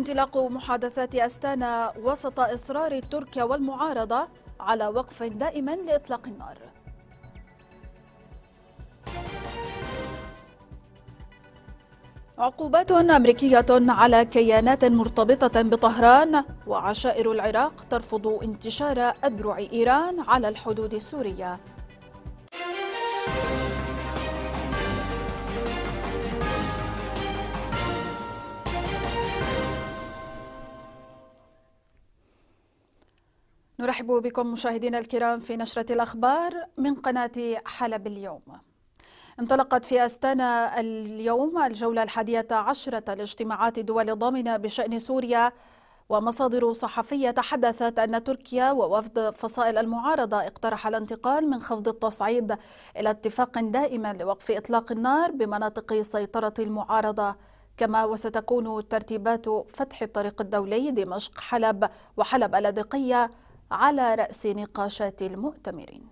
انطلاق محادثات أستانا وسط إصرار تركيا والمعارضة على وقف دائم لإطلاق النار عقوبات أمريكية على كيانات مرتبطة بطهران وعشائر العراق ترفض انتشار أذرع إيران على الحدود السورية نرحب بكم مشاهدينا الكرام في نشرة الأخبار من قناة حلب اليوم انطلقت في أستانا اليوم الجولة الحادية عشرة لاجتماعات دول ضامنة بشأن سوريا ومصادر صحفية تحدثت أن تركيا ووفد فصائل المعارضة اقترح الانتقال من خفض التصعيد إلى اتفاق دائم لوقف إطلاق النار بمناطق سيطرة المعارضة كما وستكون ترتيبات فتح الطريق الدولي دمشق حلب وحلب اللاذقية على رأس نقاشات المؤتمرين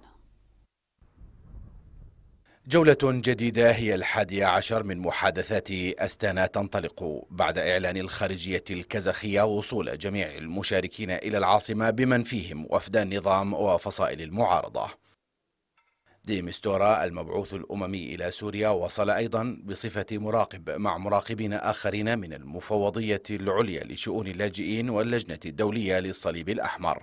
جولة جديدة هي الحادية عشر من محادثات أستانا تنطلق بعد إعلان الخارجية الكازاخية وصول جميع المشاركين إلى العاصمة بمن فيهم وفد النظام وفصائل المعارضة ديمستورا المبعوث الأممي إلى سوريا وصل أيضا بصفة مراقب مع مراقبين آخرين من المفوضية العليا لشؤون اللاجئين واللجنة الدولية للصليب الأحمر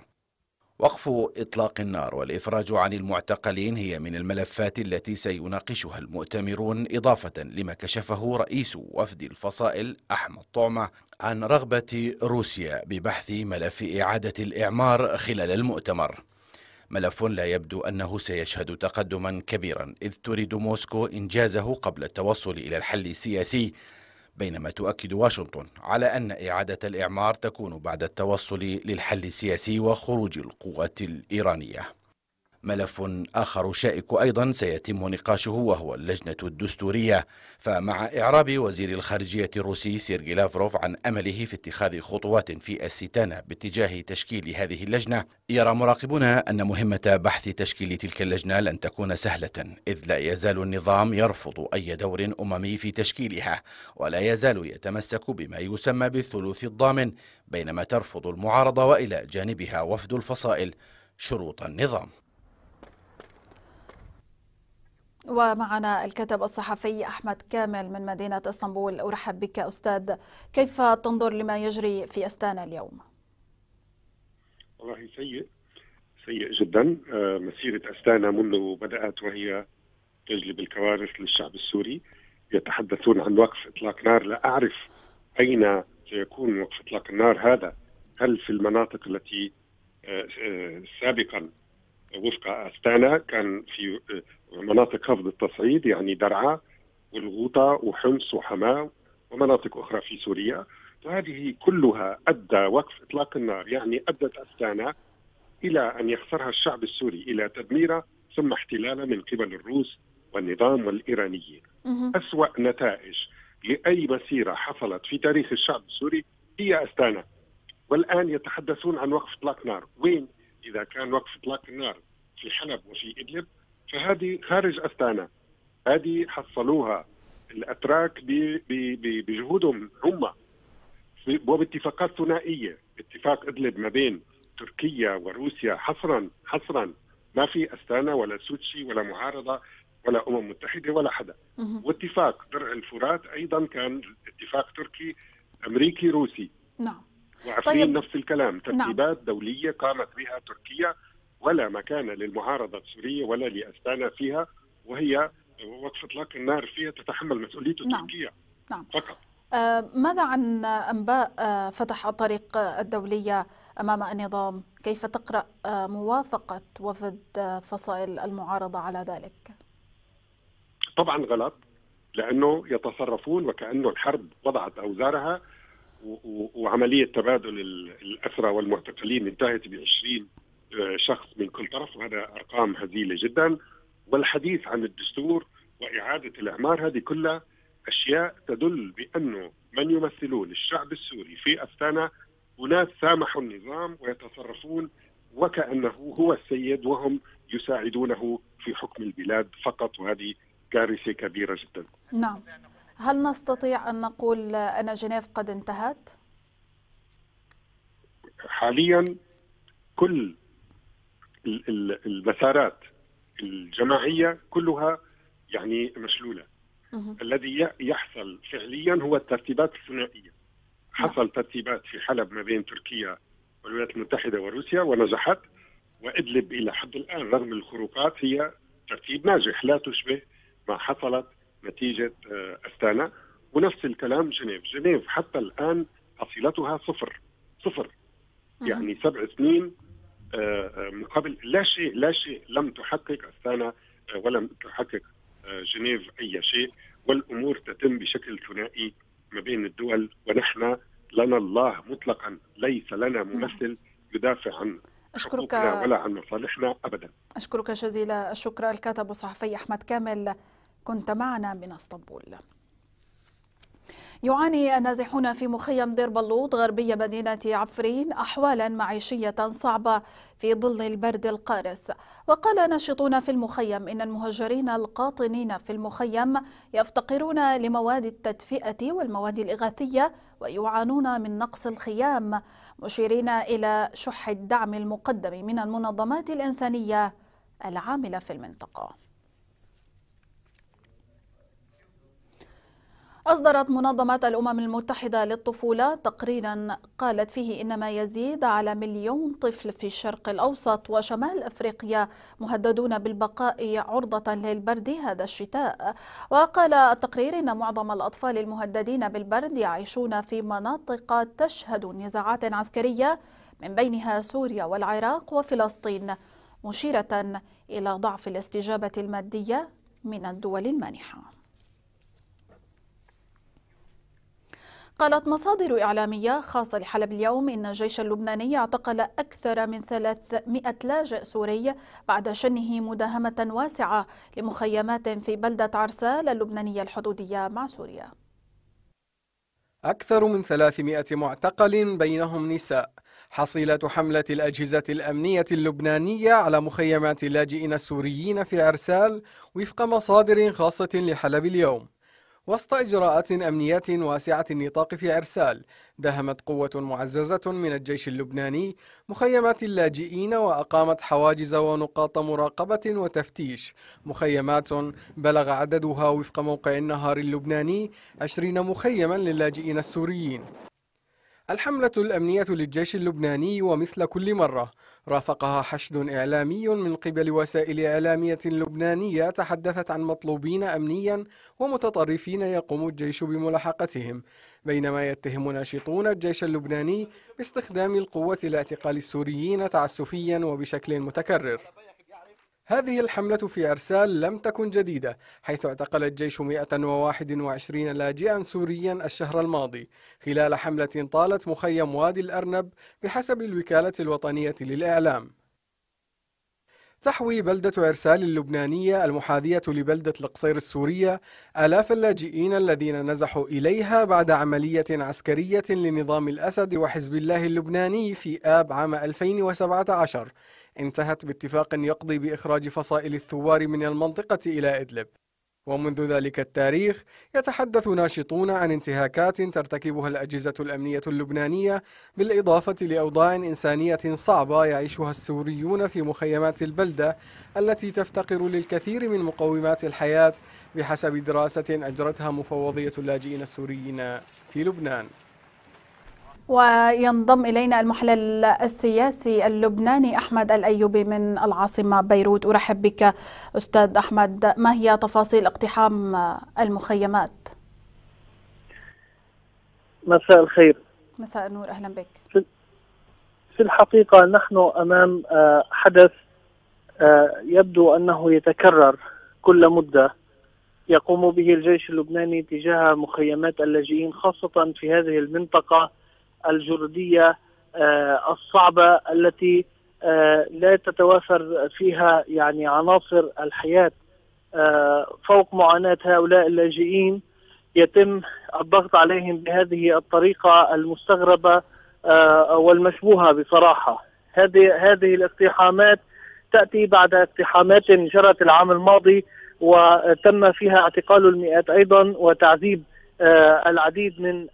وقف إطلاق النار والإفراج عن المعتقلين هي من الملفات التي سيناقشها المؤتمرون إضافة لما كشفه رئيس وفد الفصائل أحمد طعمة عن رغبة روسيا ببحث ملف إعادة الإعمار خلال المؤتمر ملف لا يبدو أنه سيشهد تقدما كبيرا إذ تريد موسكو إنجازه قبل التوصل إلى الحل السياسي بينما تؤكد واشنطن على أن إعادة الإعمار تكون بعد التوصل للحل السياسي وخروج القوات الإيرانية ملف آخر شائك أيضا سيتم نقاشه وهو اللجنة الدستورية فمع إعراب وزير الخارجية الروسي سيرجي لافروف عن أمله في اتخاذ خطوات في الستانة باتجاه تشكيل هذه اللجنة يرى مراقبون أن مهمة بحث تشكيل تلك اللجنة لن تكون سهلة إذ لا يزال النظام يرفض أي دور أممي في تشكيلها ولا يزال يتمسك بما يسمى بالثلوث الضامن بينما ترفض المعارضة وإلى جانبها وفد الفصائل شروط النظام ومعنا الكاتب الصحفي أحمد كامل من مدينة اسطنبول أرحب بك أستاذ كيف تنظر لما يجري في أستانا اليوم؟ والله سيء سيء جدا آه، مسيرة أستانا منذ بدأت وهي تجلب الكوارث للشعب السوري يتحدثون عن وقف إطلاق نار لا أعرف أين سيكون وقف إطلاق النار هذا هل في المناطق التي آه، آه، سابقا وفق استانا كان في آه، مناطق خفض التصعيد يعني درعا والغوطه وحمص وحماه ومناطق اخرى في سوريا وهذه كلها ادى وقف اطلاق النار يعني ادت استانا الى ان يخسرها الشعب السوري الى تدميره ثم احتلاله من قبل الروس والنظام والايرانيين اسوا نتائج لاي مسيره حصلت في تاريخ الشعب السوري هي استانا والان يتحدثون عن وقف اطلاق نار وين اذا كان وقف اطلاق النار في حلب وفي إدلب فهذه خارج أستانا هذه حصلوها الأتراك بجهودهم هم وباتفاقات ثنائية اتفاق إدلب ما بين تركيا وروسيا حصرا حصرا ما في أستانا ولا سوتشي ولا معارضة ولا أمم متحدة ولا حدا واتفاق درع الفرات أيضا كان اتفاق تركي أمريكي روسي نعم وعارفين طيب. نفس الكلام نعم. ترتيبات نعم. دولية قامت بها تركيا ولا مكان للمعارضة السورية ولا لأستانا فيها وهي وقف إطلاق النار فيها تتحمل مسؤوليته نعم. تركيا نعم. نعم. فقط آه، ماذا عن أنباء آه، فتح الطريق الدولية أمام النظام كيف تقرأ آه، موافقة وفد فصائل المعارضة على ذلك طبعا غلط لأنه يتصرفون وكأنه الحرب وضعت أوزارها وعملية تبادل الأسرى والمعتقلين انتهت ب 20 شخص من كل طرف وهذا ارقام هزيله جدا والحديث عن الدستور واعاده الاعمار هذه كلها اشياء تدل بانه من يمثلون الشعب السوري في استانا اناس سامحوا النظام ويتصرفون وكانه هو السيد وهم يساعدونه في حكم البلاد فقط وهذه كارثه كبيره جدا. نعم. هل نستطيع ان نقول ان جنيف قد انتهت؟ حاليا كل المسارات الجماعيه كلها يعني مشلوله الذي يحصل فعليا هو الترتيبات الثنائيه نعم. حصل ترتيبات في حلب ما بين تركيا والولايات المتحده وروسيا ونجحت وادلب الى حد الان رغم الخروقات هي ترتيب ناجح لا تشبه ما حصلت نتيجه آه، استانا ونفس الكلام جنيف، جنيف حتى الان حصيلتها صفر صفر يعني سبع سنين من قبل لا شيء لا شيء لم تحقق أستانا ولم تحقق آه، جنيف أي شيء والأمور تتم بشكل ثنائي ما بين الدول ونحن لنا الله مطلقا ليس لنا نعم. ممثل يدافع عن أشكرك ولا عن مصالحنا أبدا أشكرك جزيل الشكر الكاتب الصحفي أحمد كامل كنت معنا من اسطنبول يعاني النازحون في مخيم دير بلوط غربي مدينة عفرين أحوالا معيشية صعبة في ظل البرد القارس وقال ناشطون في المخيم إن المهجرين القاطنين في المخيم يفتقرون لمواد التدفئة والمواد الإغاثية ويعانون من نقص الخيام مشيرين إلى شح الدعم المقدم من المنظمات الإنسانية العاملة في المنطقة أصدرت منظمة الأمم المتحدة للطفولة تقريرا قالت فيه إن ما يزيد على مليون طفل في الشرق الأوسط وشمال أفريقيا مهددون بالبقاء عرضة للبرد هذا الشتاء وقال التقرير إن معظم الأطفال المهددين بالبرد يعيشون في مناطق تشهد نزاعات عسكرية من بينها سوريا والعراق وفلسطين مشيرة إلى ضعف الاستجابة المادية من الدول المانحة قالت مصادر إعلامية خاصة لحلب اليوم إن الجيش اللبناني اعتقل أكثر من 300 لاجئ سوري بعد شنه مداهمة واسعة لمخيمات في بلدة عرسال اللبنانية الحدودية مع سوريا أكثر من 300 معتقل بينهم نساء حصيلة حملة الأجهزة الأمنية اللبنانية على مخيمات اللاجئين السوريين في عرسال وفق مصادر خاصة لحلب اليوم وسط إجراءات أمنية واسعة النطاق في عرسال دهمت قوة معززة من الجيش اللبناني مخيمات اللاجئين وأقامت حواجز ونقاط مراقبة وتفتيش مخيمات بلغ عددها وفق موقع النهار اللبناني 20 مخيما للاجئين السوريين الحملة الأمنية للجيش اللبناني ومثل كل مرة رافقها حشد إعلامي من قبل وسائل إعلامية لبنانية تحدثت عن مطلوبين أمنيا ومتطرفين يقوم الجيش بملاحقتهم بينما يتهم ناشطون الجيش اللبناني باستخدام القوة لاعتقال السوريين تعسفيا وبشكل متكرر هذه الحملة في أرسال لم تكن جديدة حيث اعتقل الجيش 121 لاجئا سوريا الشهر الماضي خلال حملة طالت مخيم وادي الأرنب بحسب الوكالة الوطنية للإعلام تحوي بلدة إرسال اللبنانية المحاذية لبلدة القصير السورية آلاف اللاجئين الذين نزحوا إليها بعد عملية عسكرية لنظام الأسد وحزب الله اللبناني في آب عام 2017 انتهت باتفاق يقضي بإخراج فصائل الثوار من المنطقة إلى إدلب ومنذ ذلك التاريخ يتحدث ناشطون عن انتهاكات ترتكبها الأجهزة الأمنية اللبنانية بالإضافة لأوضاع إنسانية صعبة يعيشها السوريون في مخيمات البلدة التي تفتقر للكثير من مقومات الحياة بحسب دراسة أجرتها مفوضية اللاجئين السوريين في لبنان وينضم إلينا المحلل السياسي اللبناني أحمد الأيوبي من العاصمة بيروت أرحب بك أستاذ أحمد ما هي تفاصيل اقتحام المخيمات؟ مساء الخير مساء النور أهلا بك في الحقيقة نحن أمام آه، حدث آه، يبدو أنه يتكرر كل مدة يقوم به الجيش اللبناني تجاه مخيمات اللاجئين خاصة في هذه المنطقة الجرديه آه، الصعبه التي آه، لا تتوافر فيها يعني عناصر الحياه آه، فوق معاناه هؤلاء اللاجئين يتم الضغط عليهم بهذه الطريقه المستغربه والمشبوهه بصراحه هذه هذه الاقتحامات تاتي بعد اقتحامات جرت العام الماضي وتم فيها اعتقال المئات ايضا وتعذيب العديد من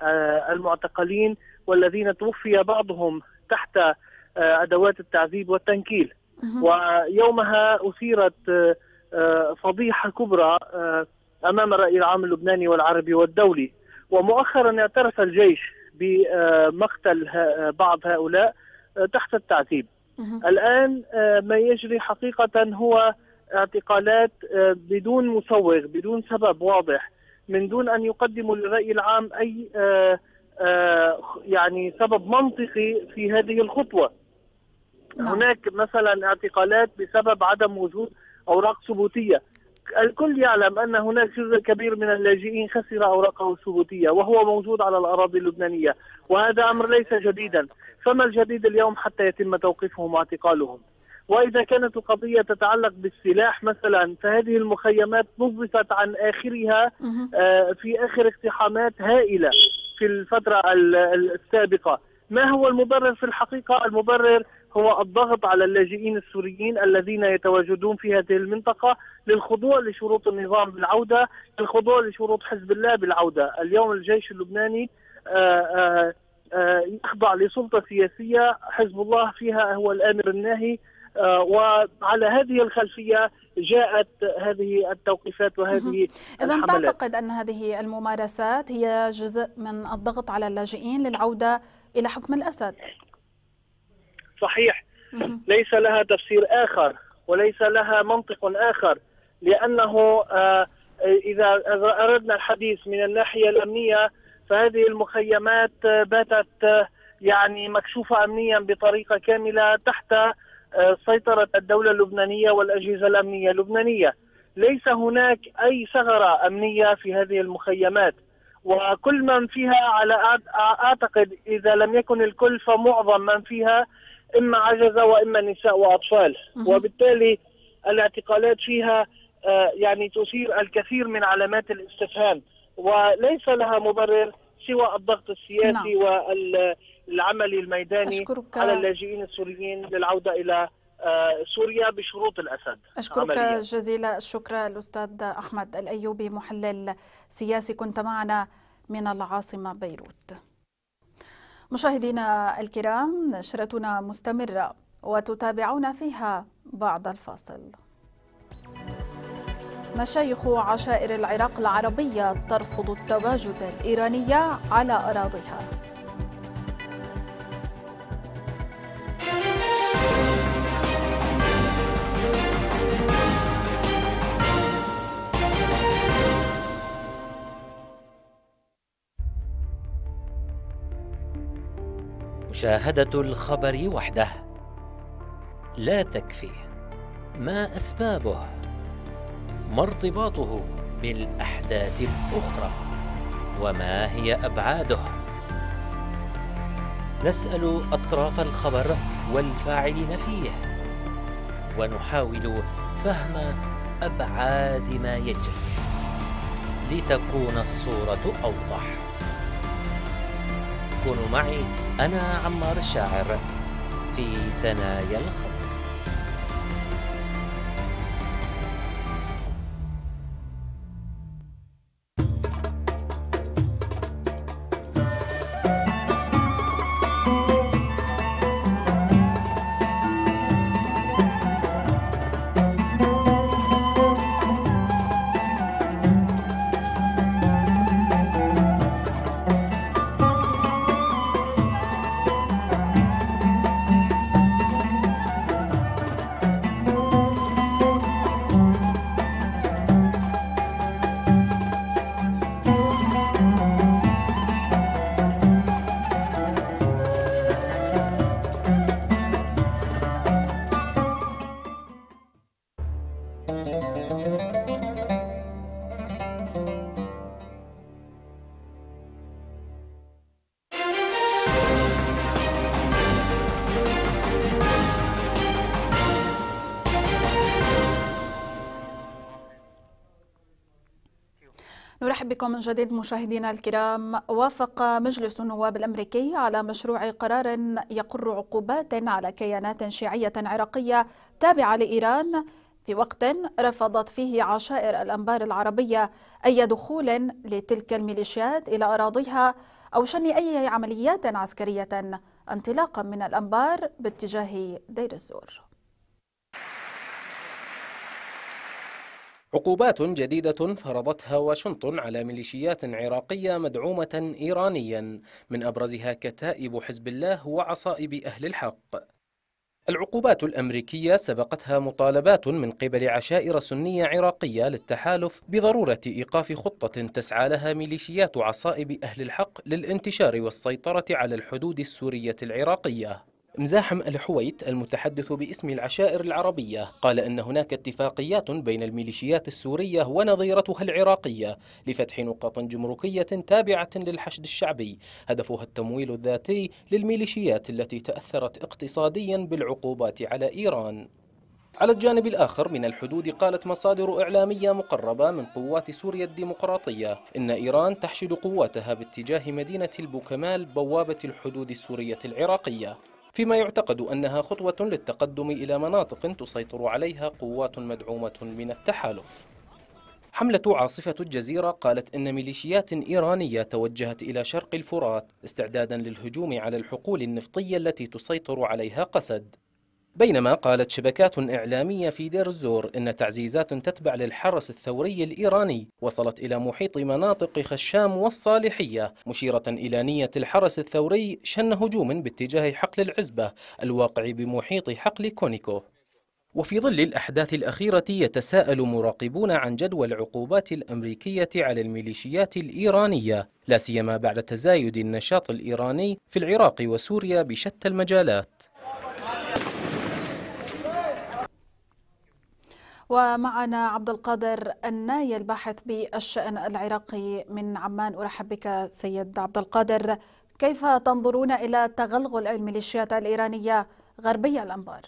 المعتقلين والذين توفي بعضهم تحت آه، ادوات التعذيب والتنكيل ويومها اثيرت آه، آه، فضيحه كبرى امام الراي العام اللبناني والعربي والدولي ومؤخرا اعترف الجيش بمقتل بعض هؤلاء تحت التعذيب الان ما يجري حقيقه هو اعتقالات بدون مسوغ بدون سبب واضح من دون ان يقدموا للراي العام اي آه آه، يعني سبب منطقي في هذه الخطوه. نعم. هناك مثلا اعتقالات بسبب عدم وجود اوراق ثبوتيه. الكل يعلم ان هناك جزء كبير من اللاجئين خسر اوراقه الثبوتيه وهو موجود على الاراضي اللبنانيه وهذا امر ليس جديدا فما الجديد اليوم حتى يتم توقيفهم واعتقالهم واذا كانت القضيه تتعلق بالسلاح مثلا فهذه المخيمات نظفت عن اخرها آه، في اخر اقتحامات هائله في الفترة السابقة ما هو المبرر في الحقيقة المبرر هو الضغط على اللاجئين السوريين الذين يتواجدون في هذه المنطقة للخضوع لشروط النظام بالعودة للخضوع لشروط حزب الله بالعودة اليوم الجيش اللبناني آه، آه، آه، يخضع لسلطة سياسية حزب الله فيها هو الآمر الناهي وعلى هذه الخلفية جاءت هذه التوقيفات وهذه إذا تعتقد أن هذه الممارسات هي جزء من الضغط على اللاجئين للعودة إلى حكم الأسد صحيح ليس لها تفسير آخر وليس لها منطق آخر لأنه آه، إذا أردنا الحديث من الناحية الأمنية فهذه المخيمات باتت يعني مكشوفة أمنيا بطريقة كاملة تحت آه، سيطرة الدولة اللبنانية والأجهزة الأمنية اللبنانية ليس هناك أي ثغرة أمنية في هذه المخيمات وكل من فيها على أعتقد إذا لم يكن الكل فمعظم من فيها إما عجزة وإما نساء وأطفال وبالتالي الاعتقالات فيها آه، يعني تثير الكثير من علامات الاستفهام وليس لها مبرر سوى الضغط السياسي نعم. وال العملي الميداني أشكرك. على اللاجئين السوريين للعودة إلى آه، سوريا بشروط الأسد أشكرك عملية. جزيل الشكر الأستاذ أحمد الأيوبي محلل سياسي كنت معنا من العاصمة بيروت مشاهدينا الكرام نشرتنا مستمرة وتتابعون فيها بعد الفاصل مشايخ عشائر العراق العربية ترفض التواجد الإيراني على أراضيها مشاهدة الخبر وحده لا تكفي ما أسبابه؟ ما ارتباطه بالأحداث الأخرى؟ وما هي أبعاده؟ نسأل أطراف الخبر والفاعلين فيه ونحاول فهم أبعاد ما يجري لتكون الصورة أوضح تكونوا معي أنا عمار الشاعر في ثنايا الخط مرحبا بكم من جديد مشاهدينا الكرام وافق مجلس النواب الأمريكي على مشروع قرار يقر عقوبات على كيانات شيعية عراقية تابعة لإيران في وقت رفضت فيه عشائر الأنبار العربية أي دخول لتلك الميليشيات إلى أراضيها أو شن أي عمليات عسكرية انطلاقا من الأنبار باتجاه دير الزور عقوبات جديدة فرضتها واشنطن على ميليشيات عراقية مدعومة إيرانيا من أبرزها كتائب حزب الله وعصائب أهل الحق العقوبات الأمريكية سبقتها مطالبات من قبل عشائر سنية عراقية للتحالف بضرورة إيقاف خطة تسعى لها ميليشيات عصائب أهل الحق للانتشار والسيطرة على الحدود السورية العراقية مزاحم الحويت المتحدث باسم العشائر العربية قال أن هناك اتفاقيات بين الميليشيات السورية ونظيرتها العراقية لفتح نقاط جمركية تابعة للحشد الشعبي هدفها التمويل الذاتي للميليشيات التي تأثرت اقتصاديا بالعقوبات على إيران على الجانب الآخر من الحدود قالت مصادر إعلامية مقربة من قوات سوريا الديمقراطية إن إيران تحشد قواتها باتجاه مدينة البوكمال بوابة الحدود السورية العراقية فيما يعتقد أنها خطوة للتقدم إلى مناطق تسيطر عليها قوات مدعومة من التحالف حملة عاصفة الجزيرة قالت إن ميليشيات إيرانية توجهت إلى شرق الفرات استعدادا للهجوم على الحقول النفطية التي تسيطر عليها قسد بينما قالت شبكات إعلامية في دير الزور إن تعزيزات تتبع للحرس الثوري الإيراني وصلت إلى محيط مناطق خشام والصالحية مشيرة إلى نية الحرس الثوري شن هجوم باتجاه حقل العزبة الواقع بمحيط حقل كونيكو وفي ظل الأحداث الأخيرة يتساءل مراقبون عن جدوى العقوبات الأمريكية على الميليشيات الإيرانية لا سيما بعد تزايد النشاط الإيراني في العراق وسوريا بشتى المجالات ومعنا عبد القادر الناي الباحث بالشأن العراقي من عمان أرحب بك سيد عبد القادر كيف تنظرون إلى تغلغل الميليشيات الإيرانية غربي الأنبار؟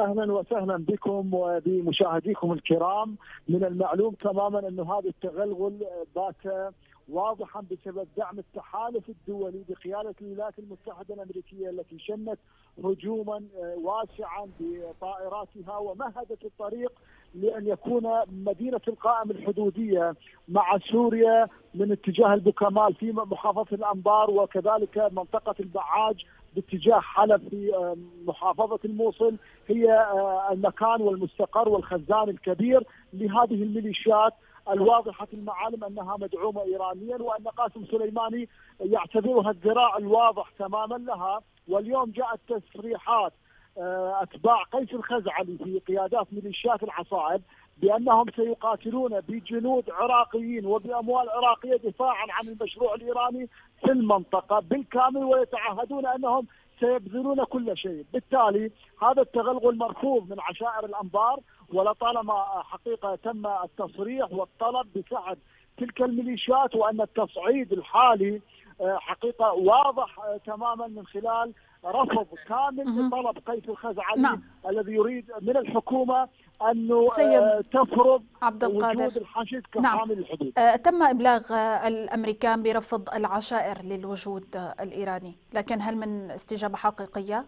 اهلا وسهلا بكم وبمشاهديكم الكرام من المعلوم تماما أن هذا التغلغل بات واضحا بسبب دعم التحالف الدولي بقياده الولايات المتحده الامريكيه التي شنت هجوما آه، واسعا بطائراتها ومهدت الطريق لان يكون مدينه القائم الحدوديه مع سوريا من اتجاه البوكمال في محافظه الانبار وكذلك منطقه البعاج باتجاه حلب في آه، محافظه الموصل هي آه، المكان والمستقر والخزان الكبير لهذه الميليشيات الواضحة المعالم أنها مدعومة إيرانيا وأن قاسم سليماني يعتبرها الذراع الواضح تماما لها واليوم جاءت تصريحات آه، اتباع قيس الخزعلي في قيادات ميليشيات العصائب بانهم سيقاتلون بجنود عراقيين وباموال عراقيه دفاعا عن المشروع الايراني في المنطقه بالكامل ويتعهدون انهم سيبذلون كل شيء، بالتالي هذا التغلغل مرفوض من عشائر الانبار ولطالما حقيقه تم التصريح والطلب بسعد تلك الميليشيات وان التصعيد الحالي آه، حقيقه واضح آه، تماما من خلال رفض كامل لطلب قيس الخزعلي نعم. الذي يريد من الحكومه انه آه، تفرض عبد القادر وجود الحشد نعم. كحامل نعم. الحدود آه تم ابلاغ الامريكان برفض العشائر للوجود الايراني لكن هل من استجابه حقيقيه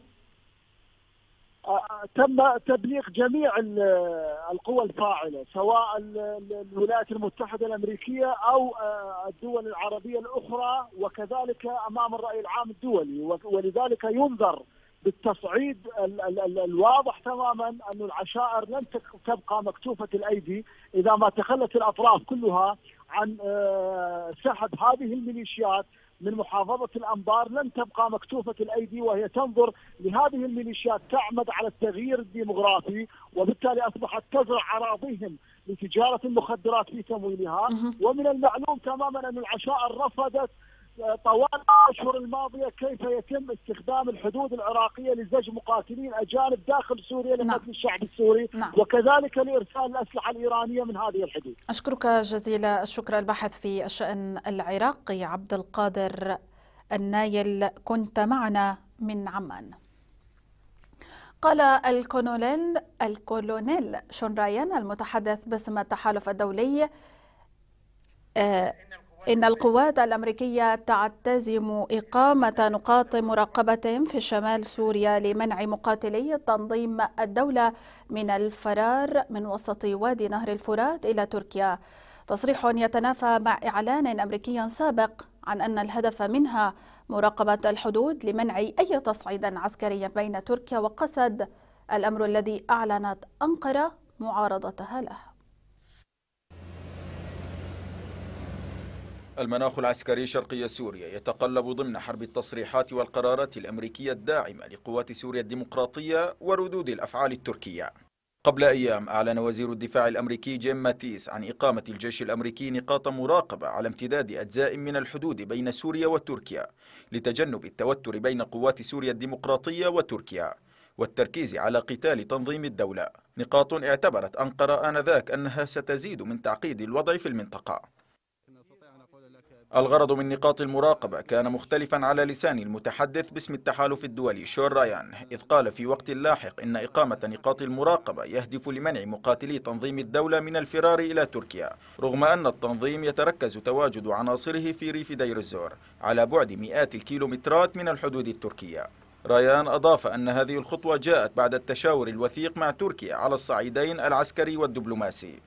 آه، تم تبليغ جميع القوى الفاعله سواء الولايات المتحده الامريكيه او آه، الدول العربيه الاخرى وكذلك امام الراي العام الدولي ولذلك ينظر بالتصعيد الواضح تماما أن العشائر لن تبقى مكتوفة الأيدي إذا ما تخلت الأطراف كلها عن آه، سحب هذه الميليشيات من محافظة الأنبار لن تبقى مكتوفة الأيدي وهي تنظر لهذه الميليشيات تعمد على التغيير الديمغرافي وبالتالي أصبحت تزرع أراضيهم لتجارة المخدرات في تمويلها ومن المعلوم تماما أن العشائر رفضت طوال الاشهر الماضيه كيف يتم استخدام الحدود العراقيه لزج مقاتلين اجانب داخل سوريا نعم. لقتل الشعب السوري نعم. وكذلك لارسال الاسلحه الايرانيه من هذه الحدود. اشكرك جزيل الشكر الباحث في الشان العراقي عبد القادر النايل كنت معنا من عمان. قال الكولونيل الكولونيل شون رايان المتحدث باسم التحالف الدولي آه إن القوات الأمريكية تعتزم إقامة نقاط مراقبة في شمال سوريا لمنع مقاتلي تنظيم الدولة من الفرار من وسط وادي نهر الفرات إلى تركيا تصريح يتنافى مع إعلان أمريكي سابق عن أن الهدف منها مراقبة الحدود لمنع أي تصعيد عسكري بين تركيا وقسد الأمر الذي أعلنت أنقرة معارضتها له المناخ العسكري شرقي سوريا يتقلب ضمن حرب التصريحات والقرارات الأمريكية الداعمة لقوات سوريا الديمقراطية وردود الأفعال التركية قبل أيام أعلن وزير الدفاع الأمريكي جيم ماتيس عن إقامة الجيش الأمريكي نقاط مراقبة على امتداد أجزاء من الحدود بين سوريا وتركيا لتجنب التوتر بين قوات سوريا الديمقراطية وتركيا والتركيز على قتال تنظيم الدولة نقاط اعتبرت أنقرة آنذاك أنها ستزيد من تعقيد الوضع في المنطقة الغرض من نقاط المراقبة كان مختلفا على لسان المتحدث باسم التحالف الدولي شور رايان إذ قال في وقت لاحق إن إقامة نقاط المراقبة يهدف لمنع مقاتلي تنظيم الدولة من الفرار إلى تركيا رغم أن التنظيم يتركز تواجد عناصره في ريف دير الزور على بعد مئات الكيلومترات من الحدود التركية ريان أضاف أن هذه الخطوة جاءت بعد التشاور الوثيق مع تركيا على الصعيدين العسكري والدبلوماسي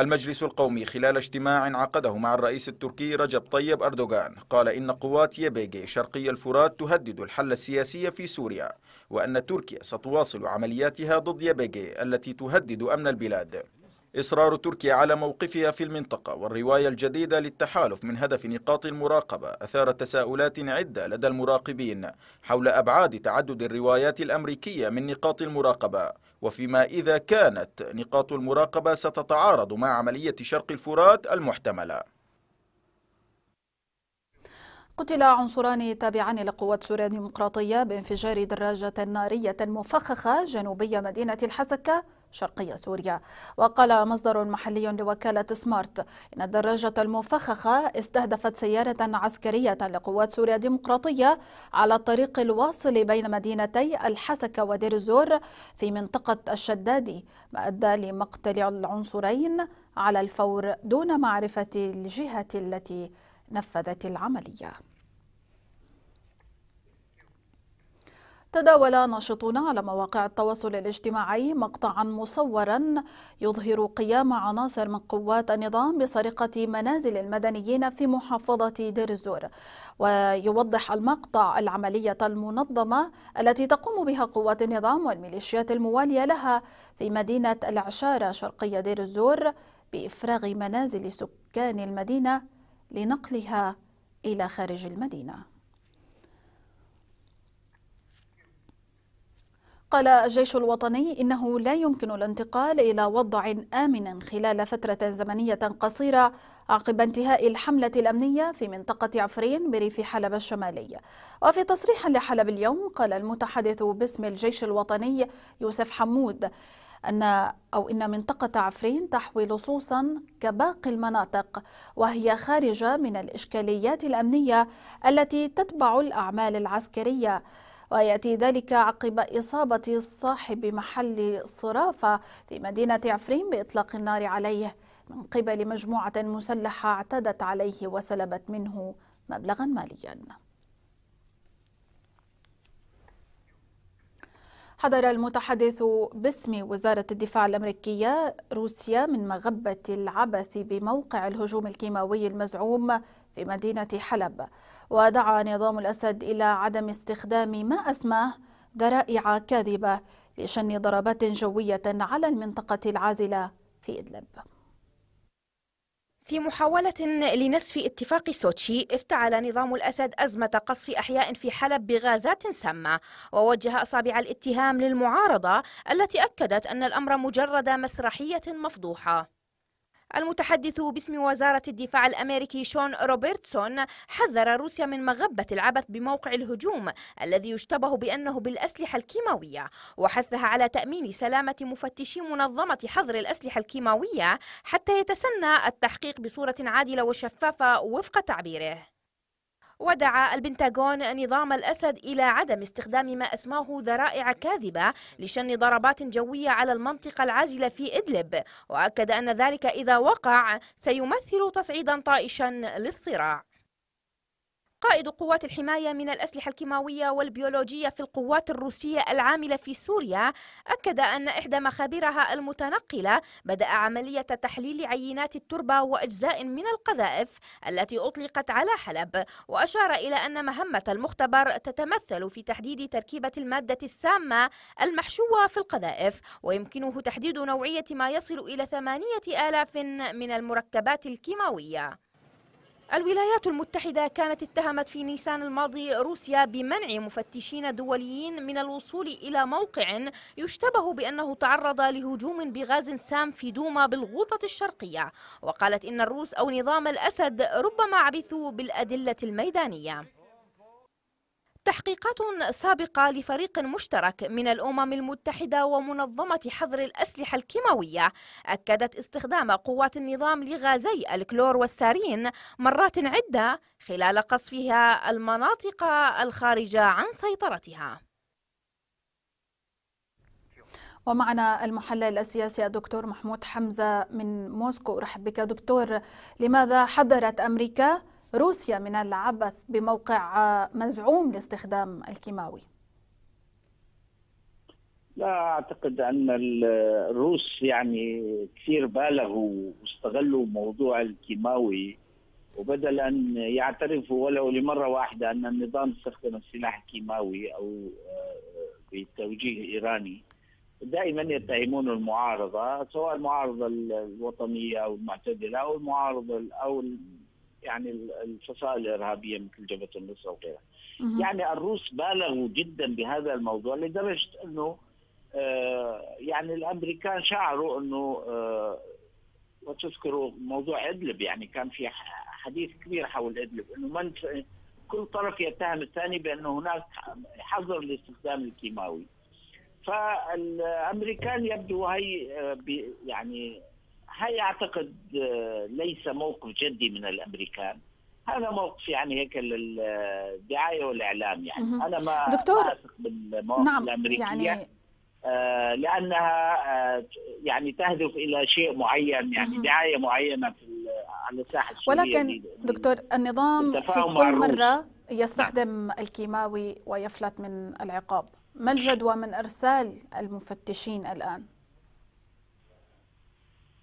المجلس القومي خلال اجتماع عقده مع الرئيس التركي رجب طيب أردوغان قال إن قوات يبيجي شرقي الفرات تهدد الحل السياسي في سوريا وأن تركيا ستواصل عملياتها ضد يبيجي التي تهدد أمن البلاد إصرار تركيا على موقفها في المنطقة والرواية الجديدة للتحالف من هدف نقاط المراقبة أثار تساؤلات عدة لدى المراقبين حول أبعاد تعدد الروايات الأمريكية من نقاط المراقبة وفيما إذا كانت نقاط المراقبة ستتعارض مع عملية شرق الفرات المحتملة قتل عنصران تابعان لقوات سوريا الديمقراطية بانفجار دراجة نارية مفخخة جنوبية مدينة الحسكة شرقي سوريا وقال مصدر محلي لوكالة سمارت إن الدراجة المفخخة استهدفت سيارة عسكرية لقوات سوريا الديمقراطية على الطريق الواصل بين مدينتي الحسكة ودير الزور في منطقة الشدادي ما أدى لمقتل العنصرين على الفور دون معرفة الجهة التي نفذت العملية تداول ناشطون على مواقع التواصل الاجتماعي مقطعا مصورا يظهر قيام عناصر من قوات النظام بسرقة منازل المدنيين في محافظة دير الزور ويوضح المقطع العملية المنظمة التي تقوم بها قوات النظام والميليشيات الموالية لها في مدينة العشارة شرقية دير الزور بإفراغ منازل سكان المدينة لنقلها إلى خارج المدينة قال الجيش الوطني إنه لا يمكن الانتقال إلى وضع آمن خلال فترة زمنية قصيرة عقب انتهاء الحملة الأمنية في منطقة عفرين بريف حلب الشمالي وفي تصريح لحلب اليوم قال المتحدث باسم الجيش الوطني يوسف حمود أن أو إن منطقة عفرين تحوي لصوصا كباقي المناطق وهي خارجة من الإشكاليات الأمنية التي تتبع الأعمال العسكرية ويأتي ذلك عقب إصابة صاحب محل صرافة في مدينة عفرين بإطلاق النار عليه من قبل مجموعة مسلحة اعتدت عليه وسلبت منه مبلغا ماليا حضر المتحدث باسم وزارة الدفاع الأمريكية روسيا من مغبة العبث بموقع الهجوم الكيماوي المزعوم في مدينة حلب ودعا نظام الأسد إلى عدم استخدام ما أسماه ذرائع كاذبة لشن ضربات جوية على المنطقة العازلة في إدلب في محاولة لنسف اتفاق سوتشي افتعل نظام الأسد أزمة قصف أحياء في حلب بغازات سامة ووجه أصابع الاتهام للمعارضة التي أكدت أن الأمر مجرد مسرحية مفضوحة المتحدث باسم وزارة الدفاع الأمريكي شون روبرتسون حذر روسيا من مغبة العبث بموقع الهجوم الذي يشتبه بأنه بالأسلحة الكيماوية وحثها على تأمين سلامة مفتشي منظمة حظر الأسلحة الكيماوية حتى يتسنى التحقيق بصورة عادلة وشفافة وفق تعبيره ودعا البنتاغون نظام الأسد إلى عدم استخدام ما أسماه ذرائع كاذبة لشن ضربات جوية على المنطقة العازلة في إدلب وأكد أن ذلك إذا وقع سيمثل تصعيدا طائشا للصراع قائد قوات الحماية من الأسلحة الكيماوية والبيولوجية في القوات الروسية العاملة في سوريا أكد أن إحدى مخابرها المتنقلة بدأ عملية تحليل عينات التربة وأجزاء من القذائف التي أطلقت على حلب وأشار إلى أن مهمة المختبر تتمثل في تحديد تركيبة المادة السامة المحشوة في القذائف ويمكنه تحديد نوعية ما يصل إلى ثمانية آلاف من المركبات الكيماوية الولايات المتحدة كانت اتهمت في نيسان الماضي روسيا بمنع مفتشين دوليين من الوصول إلى موقع يشتبه بأنه تعرض لهجوم بغاز سام في دوما بالغوطة الشرقية وقالت إن الروس أو نظام الأسد ربما عبثوا بالأدلة الميدانية تحقيقات سابقة لفريق مشترك من الأمم المتحدة ومنظمة حظر الأسلحة الكيماوية أكدت استخدام قوات النظام لغازي الكلور والسارين مرات عدة خلال قصفها المناطق الخارجة عن سيطرتها ومعنا المحلل السياسي الدكتور محمود حمزة من موسكو أرحب بك دكتور لماذا حذرت أمريكا روسيا من العبث بموقع آه، مزعوم لاستخدام الكيماوي لا اعتقد ان الروس يعني كثير بالغوا واستغلوا موضوع الكيماوي وبدل ان يعترفوا ولو لمره واحده ان النظام استخدم السلاح الكيماوي او آه، بتوجيه ايراني دائما يتهمون المعارضه سواء المعارضه الوطنيه او المعتدله او المعارضه او يعني الفصائل الارهابيه مثل جبهه النصره وغيرها. يعني الروس بالغوا جدا بهذا الموضوع لدرجه انه آه، يعني الامريكان شعروا انه آه، وتذكروا موضوع ادلب يعني كان في حديث كبير حول ادلب انه من كل طرف يتهم الثاني بان هناك حظر لاستخدام الكيماوي. فالامريكان يبدو هي آه، يعني هي اعتقد آه، ليس موقف جدي من الامريكان هذا موقف يعني هيك للدعايه والاعلام يعني مه. انا ما دكتور بالمواقف نعم الامريكيه يعني... آه، لانها آه، يعني تهدف الى شيء معين يعني مه. دعايه معينه في على الساحه السوريه ولكن دي دكتور النظام في كل مره نعم. يستخدم نعم. الكيماوي ويفلت من العقاب ما الجدوى من ارسال المفتشين الان؟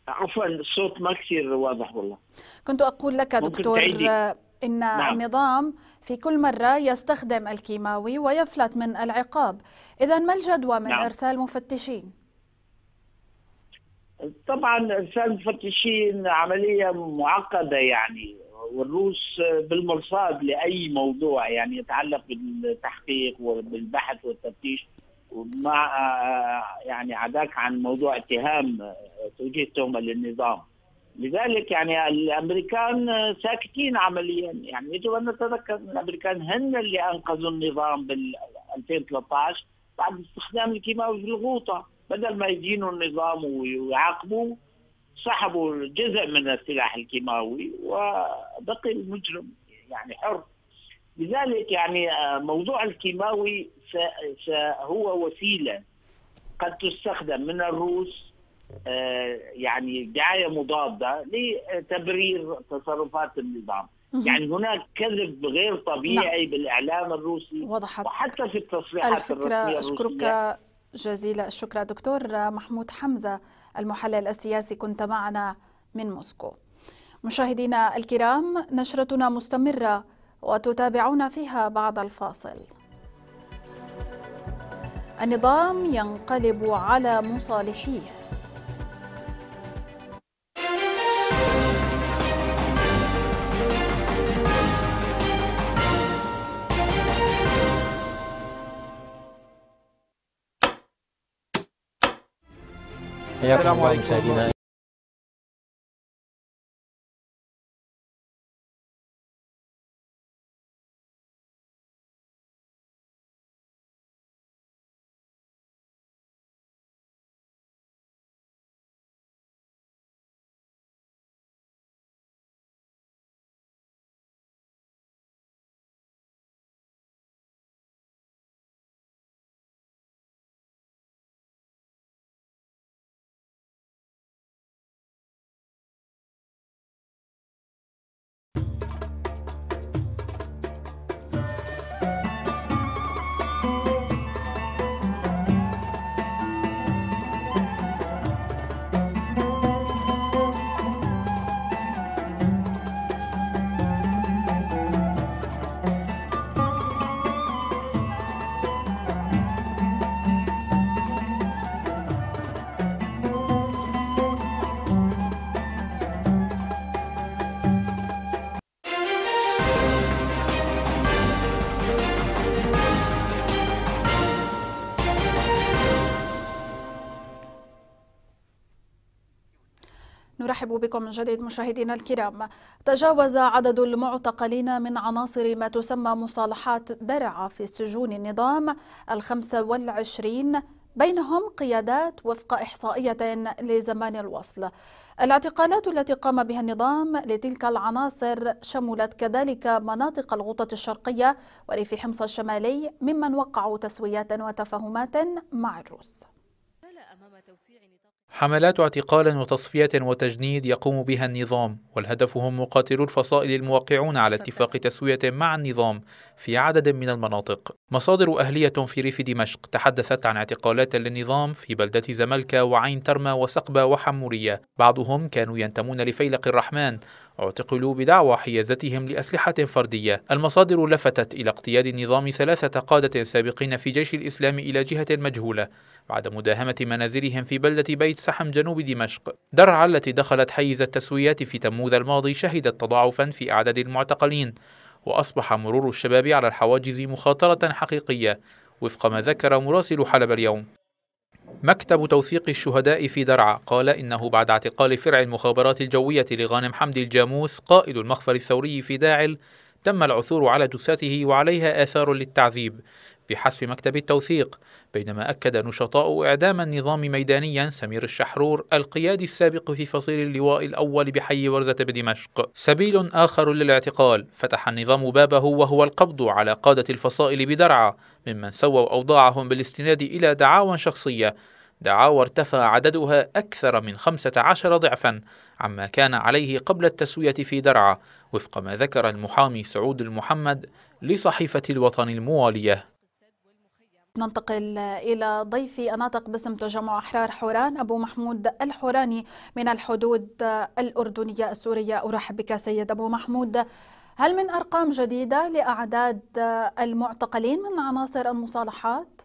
عفوا الصوت ما كثير واضح والله كنت اقول لك دكتور ان نعم. النظام في كل مره يستخدم الكيماوي ويفلت من العقاب اذا ما الجدوى من نعم. ارسال مفتشين طبعا ارسال مفتشين عمليه معقده يعني والروس بالمرصاد لاي موضوع يعني يتعلق بالتحقيق وبالبحث والتفتيش مع آه، يعني عداك عن موضوع اتهام آه، توجيه تهمه للنظام لذلك يعني الامريكان آه، ساكتين عمليا يعني يجب ان نتذكر الامريكان هن اللي انقذوا النظام بال 2013 بعد استخدام الكيماوي في الغوطه بدل ما يدينوا النظام ويعاقبوه سحبوا جزء من السلاح الكيماوي وبقي المجرم يعني حر لذلك يعني آه، موضوع الكيماوي هو وسيله قد تستخدم من الروس آه، يعني دعايه مضاده لتبرير تصرفات النظام يعني هناك كذب غير طبيعي نعم. بالاعلام الروسي وضحت وحتى في التصريحات الفكرة الروسيه اشكرك جزيل الشكر دكتور محمود حمزه المحلل السياسي كنت معنا من موسكو مشاهدينا الكرام نشرتنا مستمره وتتابعون فيها بعد الفاصل النظام ينقلب على مصالحيه السلام عليكم نرحب بكم من جديد مشاهدينا الكرام تجاوز عدد المعتقلين من عناصر ما تسمى مصالحات درعا في سجون النظام الخمسة والعشرين بينهم قيادات وفق إحصائية لزمان الوصل الاعتقالات التي قام بها النظام لتلك العناصر شملت كذلك مناطق الغوطة الشرقية وريف حمص الشمالي ممن وقعوا تسويات وتفاهمات مع الروس حملات اعتقال وتصفية وتجنيد يقوم بها النظام والهدف هم مقاتلو الفصائل الموقعون على اتفاق تسوية مع النظام في عدد من المناطق مصادر أهلية في ريف دمشق تحدثت عن اعتقالات للنظام في بلدة زملكة وعين ترمى وسقبة وحمورية بعضهم كانوا ينتمون لفيلق الرحمن اعتقلوا بدعوى حيازتهم لأسلحة فردية المصادر لفتت إلى اقتياد النظام ثلاثة قادة سابقين في جيش الإسلام إلى جهة مجهولة بعد مداهمة منازلهم في بلدة بيت سحم جنوب دمشق درعا التي دخلت حيز التسويات في تموز الماضي شهدت تضاعفا في أعداد المعتقلين وأصبح مرور الشباب على الحواجز مخاطرة حقيقية وفق ما ذكر مراسل حلب اليوم مكتب توثيق الشهداء في درعا قال إنه بعد اعتقال فرع المخابرات الجوية لغانم حمدي الجاموس قائد المخفر الثوري في داعل تم العثور على جثته وعليها آثار للتعذيب بحذف مكتب التوثيق بينما أكد نشطاء إعدام النظام ميدانيا سمير الشحرور القيادي السابق في فصيل اللواء الأول بحي ورزة بدمشق سبيل آخر للاعتقال فتح النظام بابه وهو القبض على قادة الفصائل بدرعة ممن سووا أوضاعهم بالاستناد إلى دعاوى شخصية دعاوى ارتفع عددها أكثر من 15 ضعفا عما كان عليه قبل التسوية في درعا وفق ما ذكر المحامي سعود المحمد لصحيفة الوطن الموالية ننتقل إلى ضيفي أناطق باسم تجمع أحرار حوران أبو محمود الحوراني من الحدود الأردنية السورية أرحب بك سيد أبو محمود هل من أرقام جديدة لأعداد المعتقلين من عناصر المصالحات؟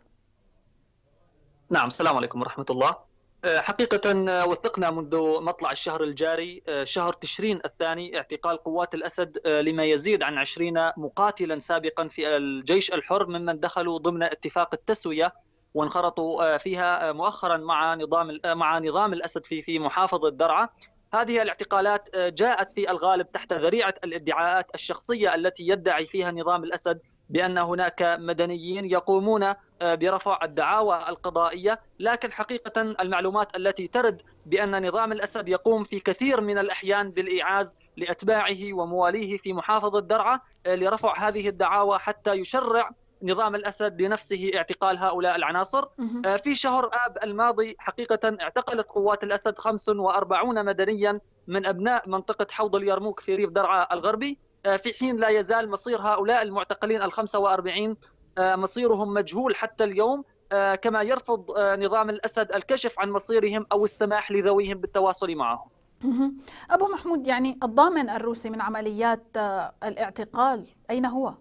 نعم السلام عليكم ورحمة الله آه، حقيقة آه، وثقنا منذ مطلع الشهر الجاري آه، شهر تشرين الثاني اعتقال قوات الأسد لما يزيد عن عشرين مقاتلا سابقا في الجيش الحر ممن دخلوا ضمن اتفاق التسوية وانخرطوا فيها مؤخرا مع نظام مع نظام الأسد في في محافظة درعا هذه الاعتقالات جاءت في الغالب تحت ذريعة الادعاءات الشخصية التي يدعي فيها نظام الأسد بأن هناك مدنيين يقومون آه، برفع الدعاوى القضائية لكن حقيقة المعلومات التي ترد بأن نظام الأسد يقوم في كثير من الأحيان بالإيعاز لأتباعه ومواليه في محافظة درعا آه، لرفع هذه الدعاوى حتى يشرع نظام الاسد لنفسه اعتقال هؤلاء العناصر آه، في شهر اب الماضي حقيقه اعتقلت قوات الاسد 45 مدنيا من ابناء منطقه حوض اليرموك في ريف درعا الغربي آه، في حين لا يزال مصير هؤلاء المعتقلين ال 45 آه، مصيرهم مجهول حتى اليوم آه، كما يرفض نظام الاسد الكشف عن مصيرهم او السماح لذويهم بالتواصل معهم. ابو محمود يعني الضامن الروسي من عمليات الاعتقال اين هو؟